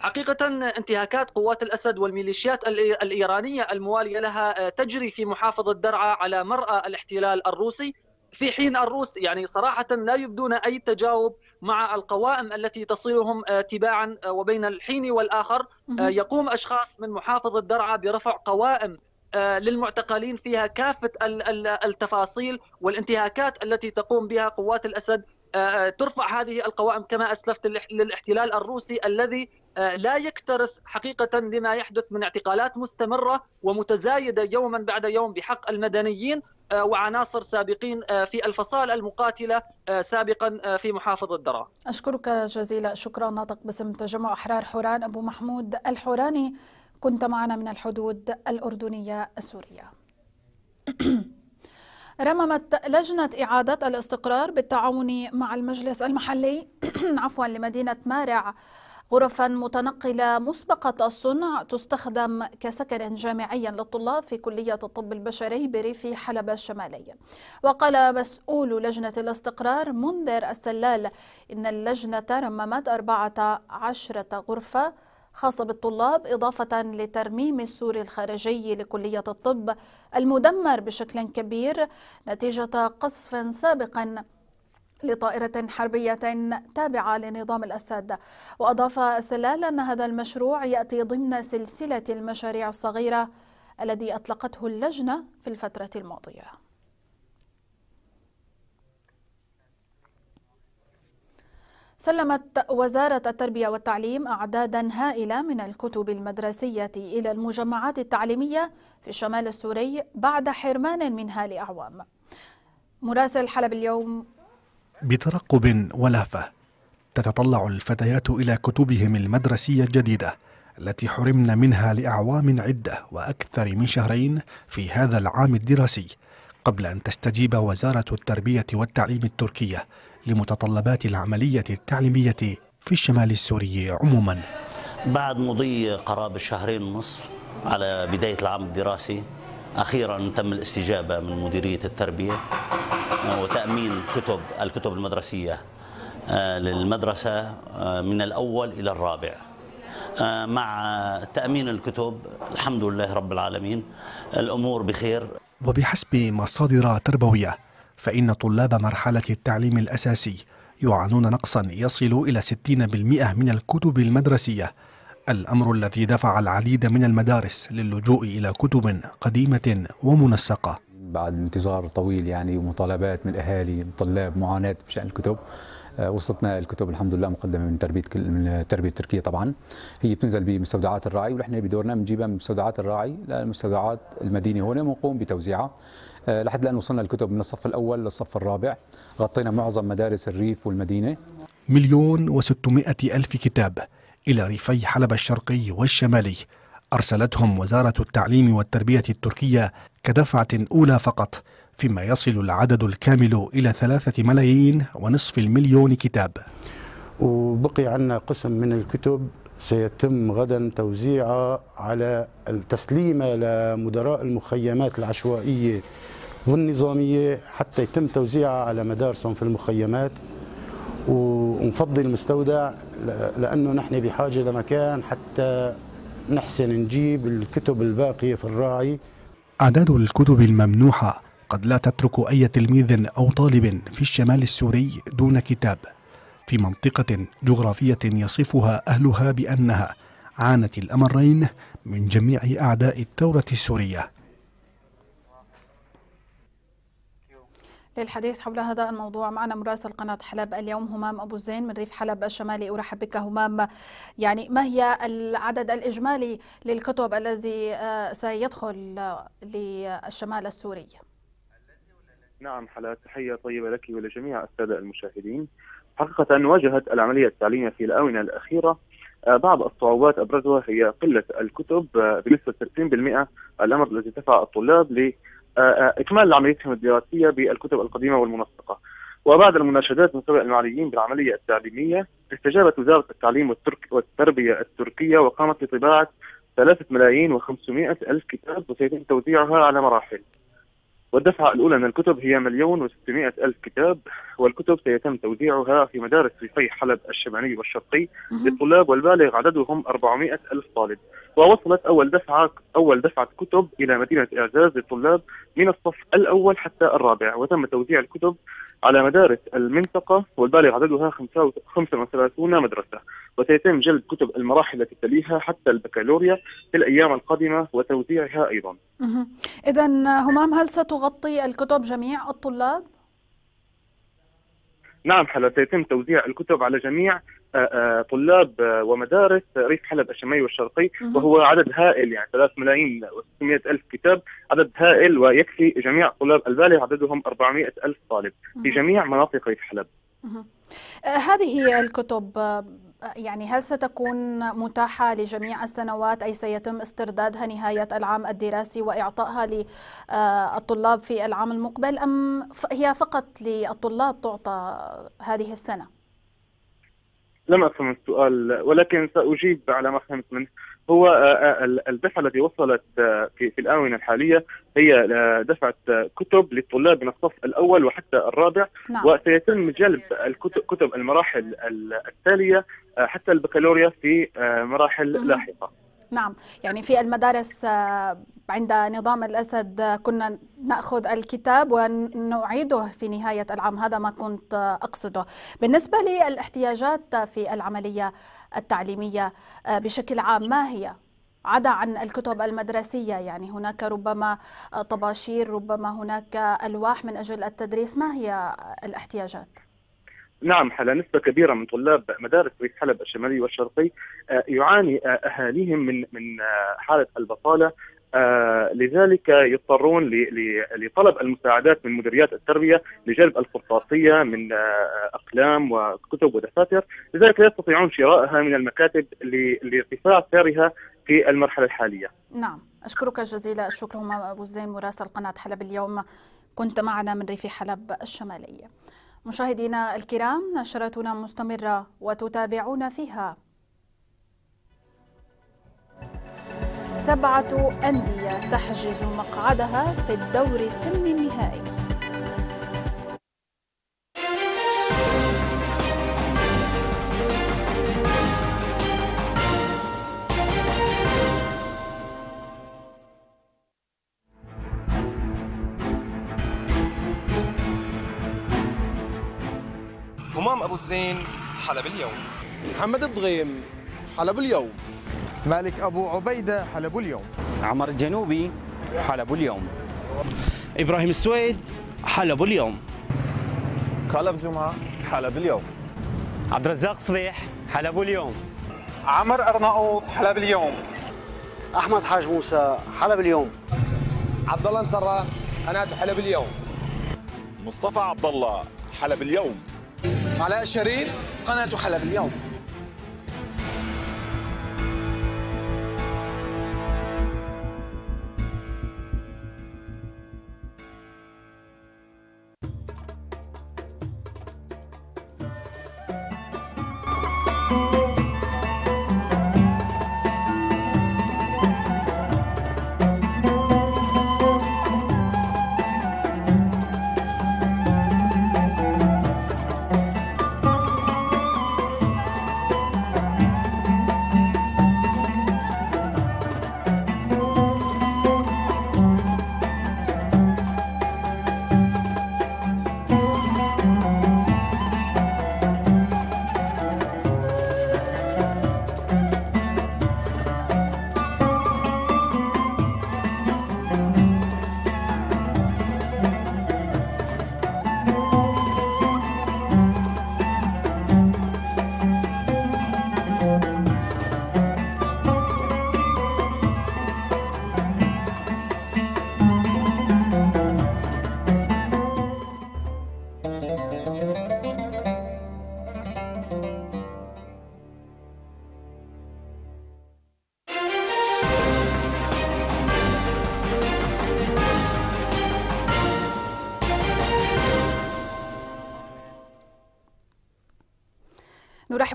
حقيقة انتهاكات قوات الأسد والميليشيات الإيرانية الموالية لها تجري في محافظة درعا على مرأى الاحتلال الروسي في حين الروس يعني صراحة لا يبدون أي تجاوب مع القوائم التي تصلهم آه، تباعا آه، وبين الحين والآخر آه، يقوم أشخاص من محافظة درعا برفع قوائم للمعتقلين فيها كافة التفاصيل والانتهاكات التي تقوم بها قوات الأسد ترفع هذه القوائم كما اسلفت للاحتلال الروسي الذي لا يكترث حقيقه لما يحدث من اعتقالات مستمره ومتزايده يوما بعد يوم بحق المدنيين آه، وعناصر سابقين آه، في الفصائل المقاتلة آه، سابقا في محافظة درعا أشكرك جزيلا شكرا ناطق باسم تجمع أحرار حوران أبو محمود الحوراني كنت معنا من الحدود الأردنية السورية رممت لجنة إعادة الاستقرار بالتعاون مع المجلس المحلي عفوا لمدينة مارع غرفا متنقلة مسبقة الصنع تستخدم كسكن جامعي للطلاب في كلية الطب البشري بريف حلب الشمالي وقال مسؤول لجنة الاستقرار منذر السلال إن اللجنة رممت 14 غرفة خاصة بالطلاب إضافة لترميم السور الخارجي لكلية الطب المدمر بشكل كبير نتيجة قصف سابق لطائرة حربية تابعة لنظام الأسد وأضاف السلال أن هذا المشروع يأتي ضمن سلسلة المشاريع الصغيرة الذي أطلقته اللجنة في الفترة الماضية سلمت وزارة التربية والتعليم أعدادا هائلة من الكتب المدرسية إلى المجمعات التعليمية في الشمال السوري بعد حرمان منها لأعوام مراسل حلب اليوم بترقب ولهفة تتطلع الفتيات إلى كتبهم المدرسية الجديدة التي حرمن منها لأعوام عدة وأكثر من شهرين في هذا العام الدراسي قبل أن تستجيب وزارة التربية والتعليم التركية لمتطلبات العملية التعليمية في الشمال السوري عموما بعد مضي قرابة شهرين ونصف على بداية العام الدراسي أخيرا تم الاستجابة من مديرية التربية وتأمين كتب الكتب المدرسية آه، للمدرسة آه، من الأول إلى الرابع آه، مع تأمين الكتب الحمد لله رب العالمين الأمور بخير وبحسب مصادر تربوية فإن طلاب مرحلة التعليم الأساسي يعانون نقصا يصل إلى 60% من الكتب المدرسية الأمر الذي دفع العديد من المدارس للجوء إلى كتب قديمة ومنسقة بعد انتظار طويل يعني ومطالبات من الأهالي طلاب معاناة بشأن الكتب آه، وصلتنا الكتب الحمد لله مقدمه من تربيه من التربيه التركيه طبعا هي بتنزل بمستودعات الراعي ونحن بدورنا بنجيبها من مستودعات الراعي لمستودعات المدينه هنا ونقوم بتوزيعها آه، لحد الان وصلنا الكتب من الصف الاول للصف الرابع غطينا معظم مدارس الريف والمدينه مليون وستمائة ألف كتاب إلى ريفي حلب الشرقي والشمالي أرسلتهم وزارة التعليم والتربية التركية كدفعة أولى فقط فيما يصل العدد الكامل إلى ثلاثة ملايين ونصف المليون كتاب وبقي عندنا قسم من الكتب سيتم غدا توزيعها على التسليم لمدراء المخيمات العشوائيه والنظاميه حتى يتم توزيعها على مدارسهم في المخيمات ونفضي المستودع لأنه نحن بحاجة لمكان حتى نحسن نجيب الكتب الباقية في الراعي أعداد الكتب الممنوحة قد لا تترك أي تلميذ أو طالب في الشمال السوري دون كتاب في منطقة جغرافية يصفها أهلها بأنها عانت الأمرين من جميع أعداء الثورة السورية للحديث حول هذا الموضوع معنا مراسل قناة حلب اليوم همام أبو الزين من ريف حلب الشمالي أرحب بك همام يعني ما هي العدد الإجمالي للكتب الذي آه، سيدخل للشمال السوري نعم حلا تحية طيبة لك ولجميع السادة المشاهدين حقيقة واجهت العملية التعليمية في الآونة الأخيرة آه، بعض الصعوبات ابرزها هي قله الكتب آه، بنسبه 60% الامر الذي دفع الطلاب آه، آه، اكمال عمليتهم الدراسيه بالكتب القديمه والمنسقه. وبعد المناشدات من قبل المعنيين بالعمليه التعليميه استجابت وزاره التعليم والتربيه التركيه وقامت بطباعه 3 ملايين و500 ألف كتاب وسيتم توزيعها على مراحل والدفعة الأولى من الكتب هي مليون وستمائة ألف كتاب والكتب سيتم توزيعها في مدارس ريفي حلب الشمالي والشرقي للطلاب والبالغ عددهم أربعمائة ألف طالب ووصلت أول دفعة أول دفعة كتب إلى مدينة إعزاز للطلاب من الصف الأول حتى الرابع وتم توزيع الكتب على مدارس المنطقة والبالغ عددها 35 مدرسة وسيتم جلب كتب المراحل التي تليها حتى البكالوريا في الأيام القادمة وتوزيعها أيضا إذا همام هل ستغ... تغطي الكتب جميع الطلاب؟ نعم حلا سيتم توزيع الكتب على جميع آه، آه، طلاب آه، ومدارس ريف حلب الشمالي والشرقي وهو عدد هائل يعني 3 ملايين و600 ألف كتاب عدد هائل ويكفي جميع طلاب البالغ عددهم 400 ألف طالب في جميع مناطق ريف حلب آه، هذه الكتب آه، يعني هل ستكون متاحة لجميع السنوات أي سيتم استردادها نهاية العام الدراسي وإعطائها للطلاب في العام المقبل أم هي فقط للطلاب تعطى هذه السنة؟ لم أفهم السؤال ولكن سأجيب على ما فهمت منه هو الدفع آه، آه، التي وصلت آه، في الآونة الحالية هي دفعة كتب للطلاب من الصف الأول وحتى الرابع نعم. وسيتم جلب كتب المراحل التالية حتى البكالوريا في مراحل لاحقة نعم يعني في المدارس آه، عند نظام الأسد آه، كنا نأخذ الكتاب ونعيده في نهاية العام هذا ما كنت آه، أقصده بالنسبة للاحتياجات في العملية التعليمية بشكل عام ما هي؟ عدا عن الكتب المدرسية يعني هناك ربما طباشير ربما هناك ألواح من أجل التدريس ما هي الاحتياجات؟ نعم حالة نسبة كبيرة من طلاب مدارس ريف حلب الشمالي والشرقي آه، يعاني آه، أهاليهم من من آه، حالة البطالة لذلك يضطرون لطلب المساعدات من مديريات التربيه لجلب القرطاسيه من اقلام وكتب ودفاتر، لذلك لا يستطيعون شرائها من المكاتب لارتفاع سعرها في المرحله الحاليه. نعم، اشكرك جزيلا الشكر هما ابو زين مراسل قناه حلب اليوم كنت معنا من ريف حلب الشماليه. مشاهدينا الكرام نشرتنا مستمرة وتتابعون فيها سبعة أندية تحجز مقعدها في الدور الثمن النهائي أبو الزين حلب اليوم محمد الضغيم حلب اليوم مالك أبو عبيدة حلب اليوم عمر الجنوبي حلب اليوم إبراهيم السويد حلب اليوم خلف جمعة حلب اليوم عبد الرزاق صبيح حلب اليوم عمر أرناؤوط حلب اليوم أحمد حاج موسى حلب اليوم عبد الله مسرة قناة حلب اليوم مصطفى عبد الله حلب اليوم علاء شريف قناة حلب اليوم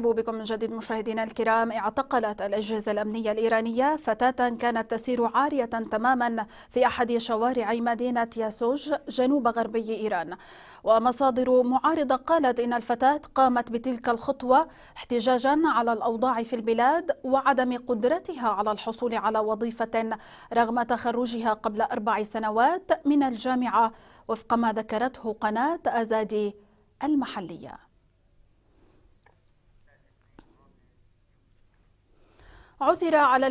مرحبا بكم من جديد مشاهدينا الكرام اعتقلت الأجهزة الأمنية الإيرانية فتاة كانت تسير عارية تماما في أحد شوارع مدينة ياسوج جنوب غربي إيران ومصادر معارضة قالت إن الفتاة قامت بتلك الخطوة احتجاجا على الأوضاع في البلاد وعدم قدرتها على الحصول على وظيفة رغم تخرجها قبل أربع سنوات من الجامعة وفق ما ذكرته قناة أزادي المحليه عثر على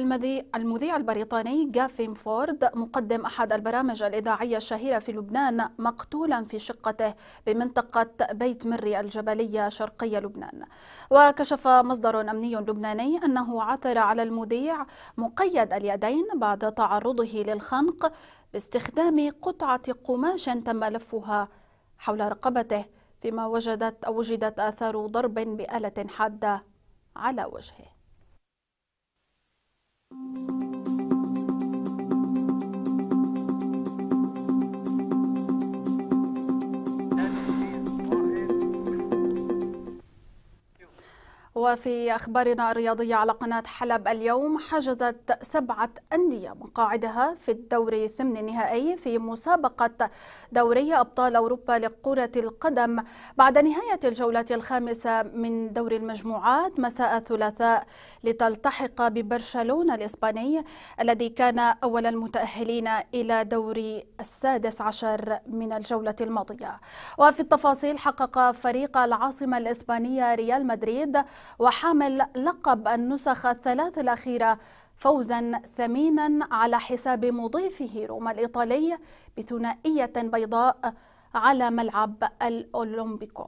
المذيع البريطاني جافين فورد مقدم أحد البرامج الإذاعية الشهيرة في لبنان مقتولا في شقته بمنطقة بيت مري الجبلية شرقي لبنان وكشف مصدر أمني لبناني أنه عثر على المذيع مقيد اليدين بعد تعرضه للخنق باستخدام قطعة قماش تم لفها حول رقبته فيما وجدت وجدت آثار ضرب بآلة حادة على وجهه وفي أخبارنا الرياضية على قناة حلب اليوم حجزت سبعة أندية مقاعدها في الدور الثمن النهائي في مسابقة دوري أبطال أوروبا لكرة القدم بعد نهاية الجولة الخامسة من دور المجموعات مساء الثلاثاء لتلتحق ببرشلونة الإسباني الذي كان أول المتأهلين إلى دور السادس عشر من الجولة الماضية وفي التفاصيل حقق فريق العاصمة الإسبانية ريال مدريد وحامل لقب النسخ الثلاث الأخيرة فوزا ثمينا على حساب مضيفه روما الإيطالي بثنائية بيضاء على ملعب الأولمبيكو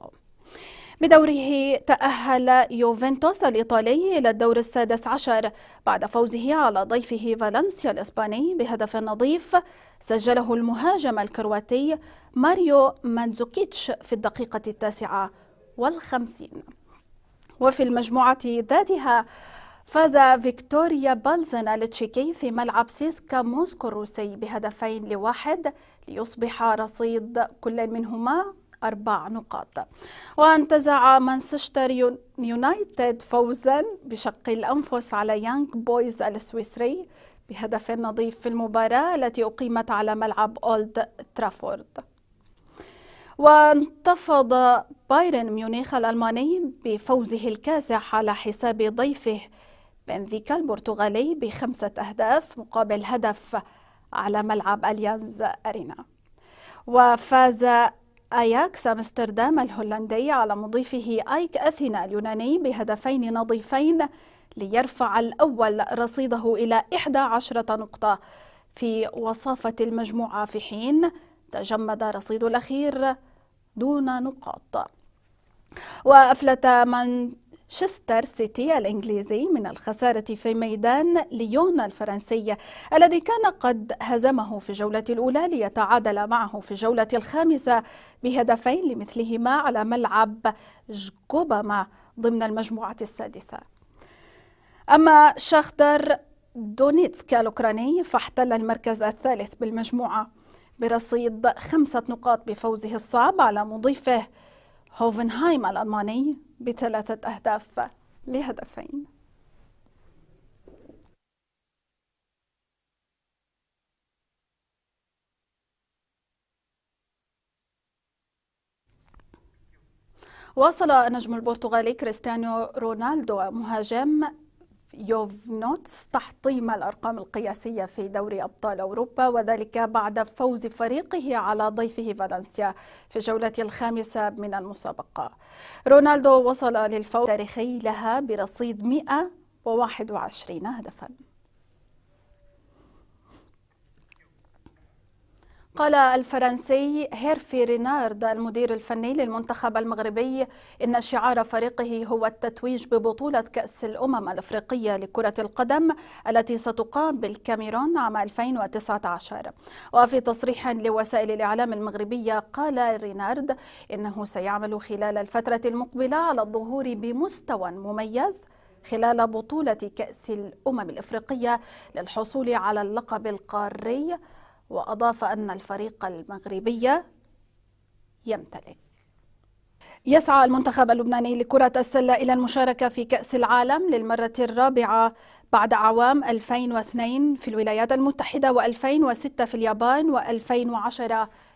بدوره تأهل يوفنتوس الإيطالي إلى الدور السادس عشر بعد فوزه على ضيفه فالنسيا الإسباني بهدف نظيف سجله المهاجم الكرواتي ماريو مانزوكيتش في الدقيقة التاسعة والخمسين وفي المجموعة ذاتها فاز فيكتوريا بالزن التشيكي في ملعب سيسكا موسكو الروسي بهدفين لواحد ليصبح رصيد كل منهما أربع نقاط وانتزع مانشستر يونايتد فوزا بشق الأنفس على يانج بويز السويسري بهدف نظيف في المباراة التي أقيمت على ملعب أولد ترافورد وانتفض بايرن ميونخ الألماني بفوزه الكاسح على حساب ضيفه بنفيكا البرتغالي بخمسة أهداف مقابل هدف على ملعب أليانز أرينا وفاز أياكس أمستردام الهولندي على مضيفه أيك أثينا اليوناني بهدفين نظيفين ليرفع الأول رصيده إلى 11 نقطة في وصافة المجموعة في حين تجمد رصيد الأخير دون نقاط وأفلت من شستر سيتي الإنجليزي من الخسارة في ميدان ليون الفرنسي الذي كان قد هزمه في الجولة الأولى ليتعادل معه في الجولة الخامسة بهدفين لمثلهما على ملعب جكوباما ضمن المجموعة السادسة أما شاختر دونيتسك الأوكراني فاحتل المركز الثالث بالمجموعة برصيد خمسة نقاط بفوزه الصعب على مضيفه هوفنهايم الألماني بثلاثة أهداف لهدفين واصل النجم البرتغالي كريستيانو رونالدو مهاجم يوفنوتس تحطيم الأرقام القياسية في دوري أبطال أوروبا وذلك بعد فوز فريقه على ضيفه فالنسيا في الجولة الخامسة من المسابقة رونالدو وصل للفوز التاريخي لها برصيد 121 هدفاً قال الفرنسي هيرفي رينارد المدير الفني للمنتخب المغربي إن شعار فريقه هو التتويج ببطولة كأس الأمم الأفريقية لكرة القدم التي ستقام بالكاميرون عام 2019 وفي تصريح لوسائل الإعلام المغربية قال رينارد إنه سيعمل خلال الفترة المقبلة على الظهور بمستوى مميز خلال بطولة كأس الأمم الأفريقية للحصول على اللقب القاري وأضاف أن الفريق المغربي يمتلك يسعى المنتخب اللبناني لكرة السلة إلى المشاركة في كأس العالم للمرة الرابعة بعد أعوام 2002 في الولايات المتحدة و2006 في اليابان و2010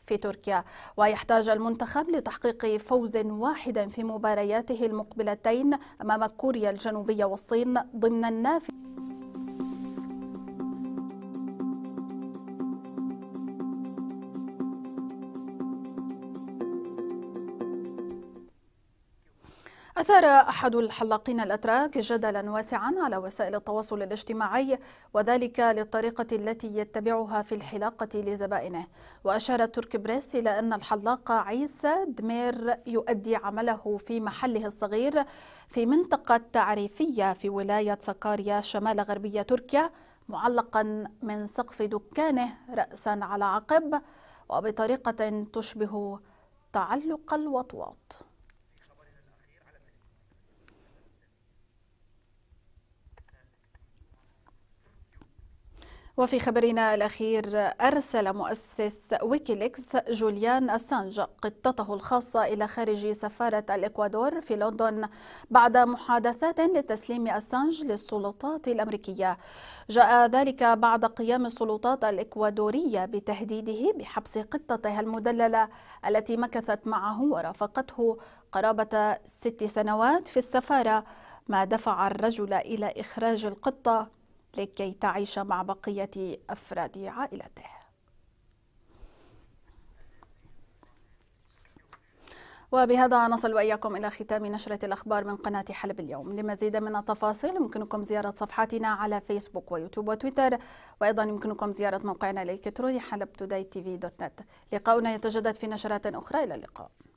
في تركيا ويحتاج المنتخب لتحقيق فوز واحد في مبارياته المقبلتين أمام كوريا الجنوبية والصين ضمن النافذة أثار أحد الحلاقين الأتراك جدلا واسعا على وسائل التواصل الاجتماعي وذلك للطريقة التي يتبعها في الحلاقة لزبائنه وأشار ترك بريس إلى أن الحلاق عيسى دمير يؤدي عمله في محله الصغير في منطقة تعريفية في ولاية سكاريا شمال غربية تركيا معلقا من سقف دكانه رأسا على عقب وبطريقة تشبه تعلق الوطواط وفي خبرنا الأخير أرسل مؤسس ويكيليكس جوليان أسانج قطته الخاصة إلى خارج سفارة الإكوادور في لندن بعد محادثات لتسليم أسانج للسلطات الأمريكية جاء ذلك بعد قيام السلطات الإكوادورية بتهديده بحبس قطته المدللة التي مكثت معه ورافقته قرابة ست سنوات في السفارة ما دفع الرجل إلى إخراج القطة لكي تعيش مع بقية أفراد عائلته وبهذا نصل وإياكم إلى ختام نشرة الأخبار من قناة حلب اليوم لمزيد من التفاصيل يمكنكم زيارة صفحاتنا على فيسبوك ويوتيوب وتويتر وأيضا يمكنكم زيارة موقعنا الإلكتروني حلب توداي تي في دوت نت لقاؤنا يتجدد في نشرات أخرى إلى اللقاء